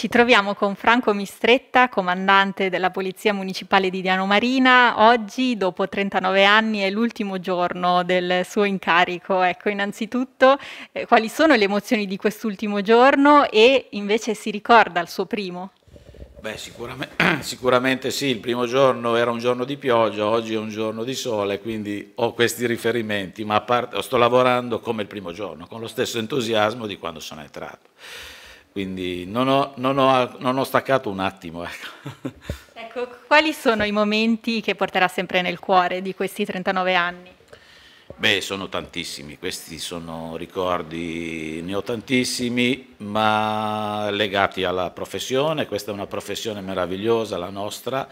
Ci troviamo con Franco Mistretta, comandante della Polizia Municipale di Diano Marina. Oggi, dopo 39 anni, è l'ultimo giorno del suo incarico. Ecco, innanzitutto, eh, quali sono le emozioni di quest'ultimo giorno e invece si ricorda il suo primo? Beh, sicuramente, sicuramente, sì, il primo giorno era un giorno di pioggia, oggi è un giorno di sole, quindi ho questi riferimenti, ma parte, sto lavorando come il primo giorno, con lo stesso entusiasmo di quando sono entrato quindi non ho, non ho, non ho staccato un attimo. Ecco. ecco. quali sono i momenti che porterà sempre nel cuore di questi 39 anni? Beh, sono tantissimi, questi sono ricordi, ne ho tantissimi, ma legati alla professione, questa è una professione meravigliosa, la nostra,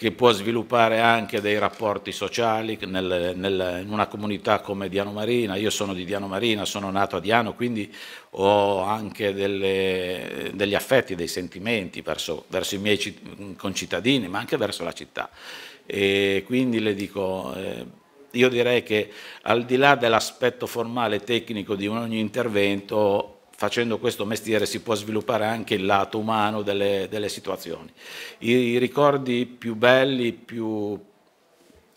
che può sviluppare anche dei rapporti sociali nel, nel, in una comunità come Diano Marina. Io sono di Diano Marina, sono nato a Diano, quindi ho anche delle, degli affetti, dei sentimenti verso, verso i miei concittadini, ma anche verso la città. E quindi le dico... Eh, io direi che al di là dell'aspetto formale e tecnico di ogni intervento facendo questo mestiere si può sviluppare anche il lato umano delle, delle situazioni. I, I, ricordi più belli, più,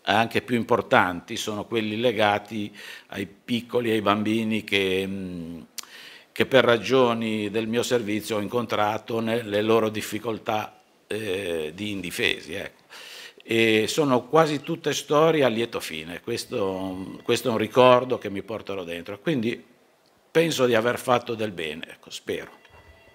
anche più importanti, sono quelli legati ai piccoli, ai bambini che... Mm, che per ragioni del mio servizio ho incontrato nelle loro difficoltà eh, di indifesi. Ecco. E sono quasi tutte storie a lieto fine, questo, questo è un ricordo che mi porterò dentro. Quindi penso di aver fatto del bene, ecco, spero.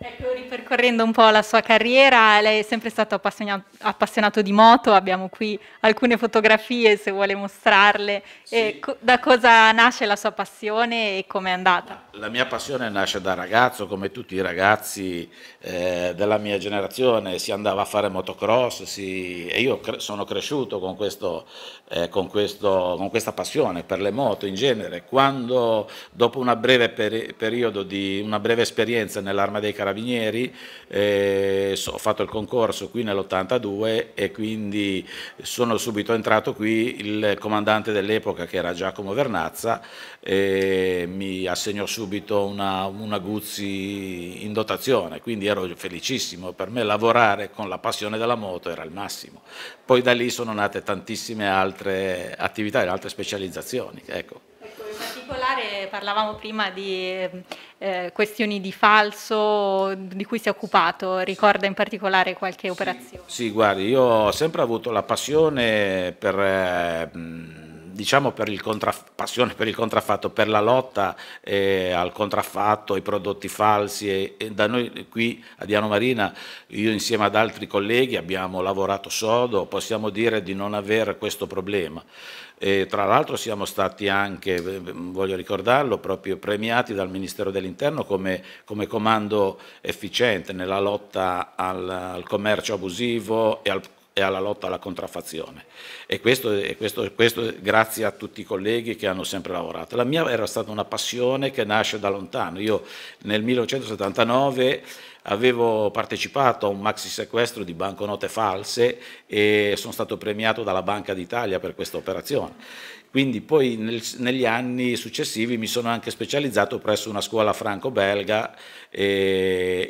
Ecco, ripercorrendo un po' la sua carriera, lei è sempre stato appassionato, appassionato di moto, abbiamo qui alcune fotografie se vuole mostrarle. Sì. E, co da cosa nasce la sua passione e com'è andata? La mia passione nasce da ragazzo, come tutti i ragazzi eh, della mia generazione, si andava a fare motocross si... e io cre sono cresciuto con, questo, eh, con, questo, con, questa passione per le moto in genere. Quando dopo un breve periodo di una breve esperienza nell'arma dei carabinieri, carabinieri, eh, ho fatto il concorso qui nell'82 e quindi sono subito entrato qui, il comandante dell'epoca che era Giacomo Vernazza eh, mi assegnò subito una, una Guzzi in dotazione, quindi ero felicissimo, per me lavorare con la passione della moto era il massimo. Poi da lì sono nate tantissime altre attività e altre specializzazioni. Ecco. Ecco, in particolare parlavamo prima di eh, questioni di falso di cui si è occupato, ricorda in particolare qualche sì, operazione? Sì, guardi, io ho sempre avuto la passione per... Eh, diciamo per il passione per il contraffatto, per la lotta eh, al contraffatto, ai prodotti falsi. E, e da noi qui a Diano Marina, io insieme ad altri colleghi abbiamo lavorato sodo, possiamo dire di non avere questo problema. E tra l'altro siamo stati anche, voglio ricordarlo, proprio premiati dal Ministero dell'Interno come, come, comando efficiente nella lotta al, al commercio abusivo e al e alla lotta alla contraffazione. E questo, e questo, questo grazie a tutti i colleghi che hanno sempre lavorato. La mia era stata una passione che nasce da lontano. Io nel 1979 Avevo partecipato a un maxi sequestro di banconote false e sono stato premiato dalla Banca d'Italia per questa operazione. Quindi poi nel, negli anni successivi mi sono anche specializzato presso una scuola franco-belga e,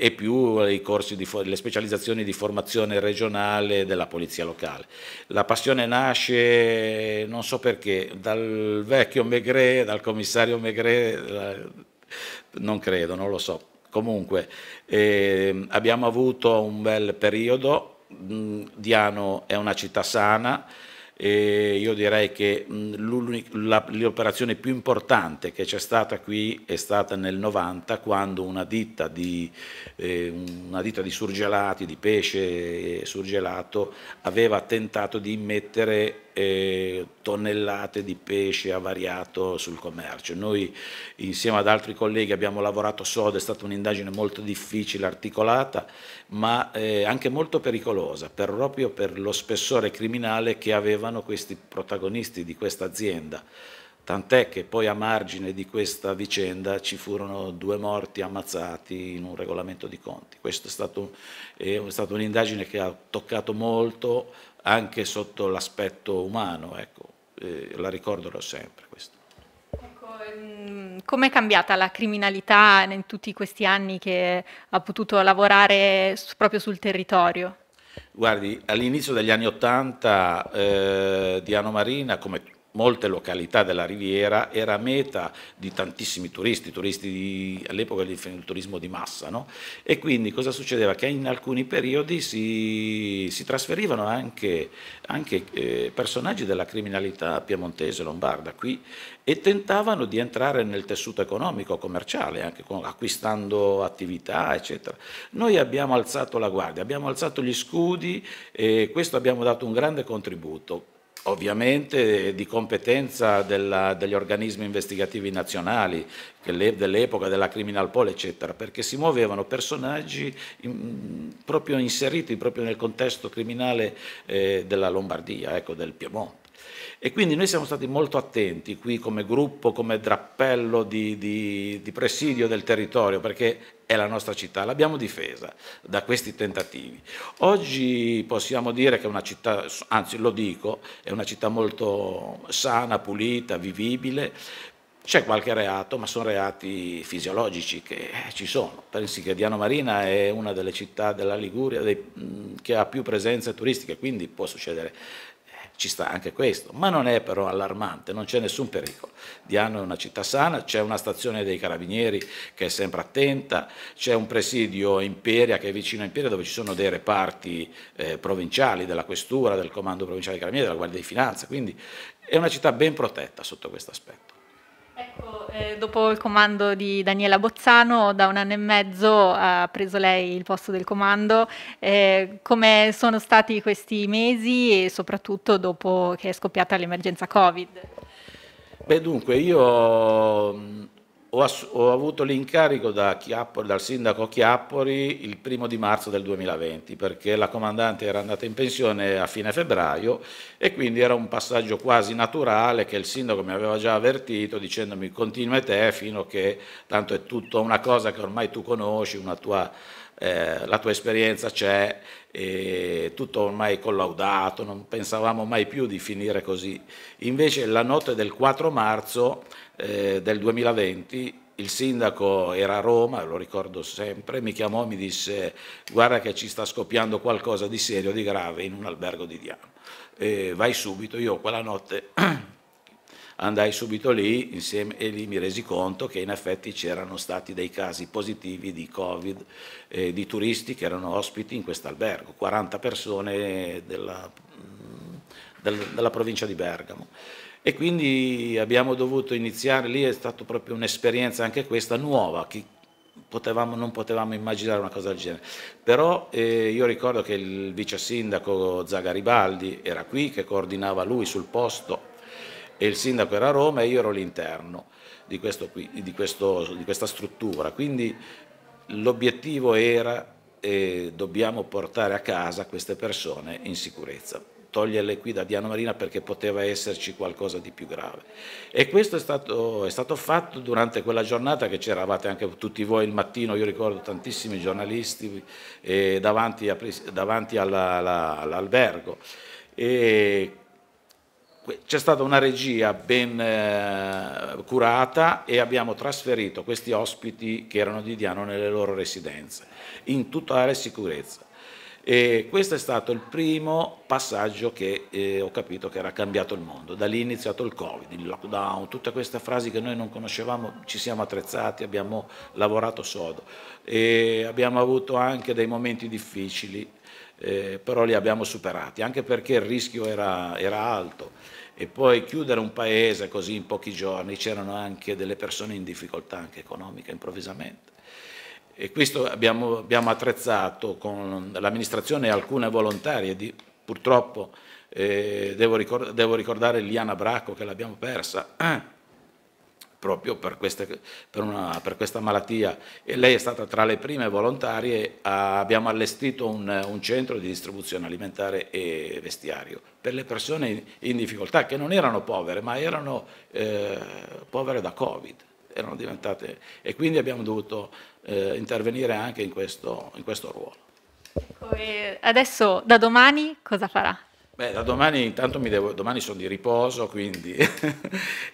eh, e, più i corsi di, le specializzazioni di formazione regionale della polizia locale. La passione nasce, non so perché, dal vecchio Megre, dal commissario Megre, eh, non credo, non lo so. Comunque eh, abbiamo avuto un bel periodo, mm, Diano è una città sana, e io direi che mm, l'operazione più importante che c'è stata qui è stata nel 90 quando una ditta di, eh, una ditta di surgelati, di pesce eh, surgelato, aveva tentato di mettere tonnellate di pesce avariato sul commercio. Noi insieme ad altri colleghi abbiamo lavorato sodo, è stata un'indagine molto difficile, articolata, ma eh, anche molto pericolosa, per, proprio per lo spessore criminale che avevano questi protagonisti di questa azienda. Tant'è che poi a margine di questa vicenda ci furono due morti ammazzati in un regolamento di conti. Questa è, stata un'indagine che ha toccato molto anche sotto l'aspetto umano, ecco, eh, la ricorderò sempre questo. Ecco, ehm, Come è cambiata la criminalità in tutti questi anni che ha potuto lavorare proprio sul territorio? Guardi, all'inizio degli anni Ottanta eh, Diano Marina, come molte località della riviera, era meta di tantissimi turisti, turisti all'epoca del turismo di massa, no? e quindi cosa succedeva? Che in alcuni periodi si, si trasferivano anche, anche eh, personaggi della criminalità piemontese, lombarda, qui, e tentavano di entrare nel tessuto economico, commerciale, anche con, acquistando attività, eccetera. Noi abbiamo alzato la guardia, abbiamo alzato gli scudi e questo abbiamo dato un grande contributo ovviamente di competenza della, degli organismi investigativi nazionali, dell'epoca della Criminal Pole, eccetera, perché si muovevano personaggi in, proprio inseriti proprio nel contesto criminale eh, della Lombardia, ecco, del Piemonte. E quindi noi siamo stati molto attenti qui come gruppo, come drappello di, di, di presidio del territorio, perché è la nostra città, l'abbiamo difesa da questi tentativi. Oggi possiamo dire che è una città, anzi lo dico, è una città molto sana, pulita, vivibile, c'è qualche reato, ma sono reati fisiologici che ci sono. Pensi che Diano Marina è una delle città della Liguria che ha più presenze turistiche, quindi può succedere ci sta anche questo, ma non è però allarmante, non c'è nessun pericolo. Diano è una città sana, c'è una stazione dei carabinieri che è sempre attenta, c'è un presidio Imperia che è vicino a Imperia dove ci sono dei reparti eh, provinciali della questura, del comando provinciale dei carabinieri, della Guardia di Finanza, quindi è una città ben protetta sotto questo aspetto. Eh, dopo il comando di Daniela Bozzano, da un anno e mezzo ha preso lei il posto del comando. Eh, come sono stati questi mesi e soprattutto dopo che è scoppiata l'emergenza Covid? Beh, dunque, io ho, ho, avuto l'incarico da dal sindaco Chiappori il primo di marzo del 2020 perché la comandante era andata in pensione a fine febbraio e quindi era un passaggio quasi naturale che il sindaco mi aveva già avvertito dicendomi continua te fino a che tanto è tutta una cosa che ormai tu conosci, una tua eh, la tua esperienza c'è, tutto ormai collaudato, non pensavamo mai più di finire così. Invece la notte del 4 marzo eh, del 2020 il sindaco era a Roma, lo ricordo sempre, mi chiamò e mi disse guarda che ci sta scoppiando qualcosa di serio, di grave in un albergo di Diano. vai subito, io quella notte andai subito lì insieme, e lì mi resi conto che in effetti c'erano stati dei casi positivi di Covid eh, di turisti che erano ospiti in questo albergo, 40 persone della, mm, del, della provincia di Bergamo e quindi abbiamo dovuto iniziare lì, è stata proprio un'esperienza anche questa nuova, che potevamo, non potevamo immaginare una cosa del genere. Però eh, io ricordo che il vice sindaco Zagaribaldi era qui, che coordinava lui sul posto e il sindaco era a Roma e io ero all'interno di, di, di questa struttura. Quindi l'obiettivo era e eh, dobbiamo portare a casa queste persone in sicurezza toglierle qui da Diana Marina perché poteva esserci qualcosa di più grave. E questo è stato, è stato fatto durante quella giornata che c'eravate anche tutti voi il mattino, io ricordo tantissimi giornalisti eh, davanti, all'albergo. All c'è stata una regia ben eh, curata e abbiamo trasferito questi ospiti che erano di Diano nelle loro residenze, in totale sicurezza. E questo è stato il primo passaggio che eh, ho capito che era cambiato il mondo. Da lì è iniziato il Covid, il lockdown, tutte queste frasi che noi non conoscevamo, ci siamo attrezzati, abbiamo lavorato sodo e abbiamo avuto anche dei momenti difficili eh, però li abbiamo superati, anche perché il rischio era, era alto. E poi chiudere un paese così in pochi giorni, c'erano anche delle persone in difficoltà anche economica improvvisamente. E questo abbiamo, abbiamo attrezzato con l'amministrazione e alcune volontarie, di, purtroppo eh, devo, ricordare, devo, ricordare Liana Bracco che l'abbiamo persa, proprio per, queste, per, una, per, questa malattia e lei è stata tra le prime volontarie, a, abbiamo allestito un, un, centro di distribuzione alimentare e vestiario per le persone in, difficoltà che non erano povere ma erano eh, povere da Covid, erano diventate e quindi abbiamo dovuto eh, intervenire anche in questo, in questo ruolo. Ecco, adesso da domani cosa farà? Beh, da domani intanto mi devo, domani sono di riposo, quindi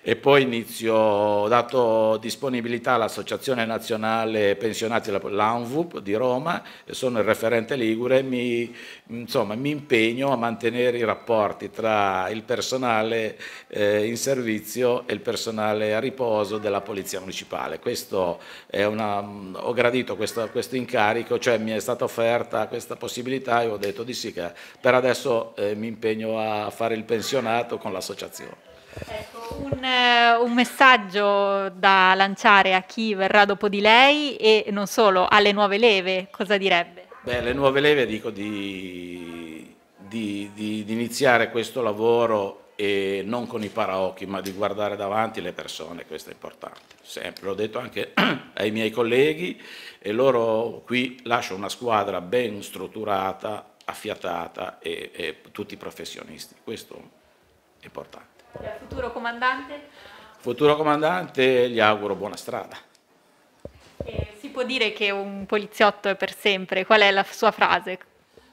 e poi inizio, ho dato disponibilità all'Associazione Nazionale Pensionati, l'ANVUP di Roma, sono il referente Ligure, mi, insomma mi impegno a mantenere i rapporti tra il personale eh, in servizio e il personale a riposo della Polizia Municipale. Questo è Una, ho gradito questo, questo, incarico, cioè mi è stata offerta questa possibilità e ho detto di sì che per adesso eh, mi impegno impegno a fare il pensionato con l'associazione. Ecco, un, eh, un, messaggio da lanciare a chi verrà dopo di lei e non solo, alle nuove leve, cosa direbbe? Beh, le nuove leve dico di, di, di, di iniziare questo lavoro e non con i paraocchi, ma di guardare davanti le persone, questo è importante. Sempre l'ho detto anche ai miei colleghi e loro qui lascio una squadra ben strutturata affiatata e, e tutti i professionisti. Questo è importante. Il futuro comandante? Futuro comandante, gli auguro buona strada. Eh, si può dire che un poliziotto è per sempre, qual è la sua frase?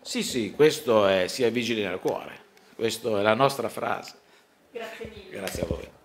Sì, sì, questo è sia vigili nel cuore, questa è la nostra frase. Grazie mille. Grazie a voi.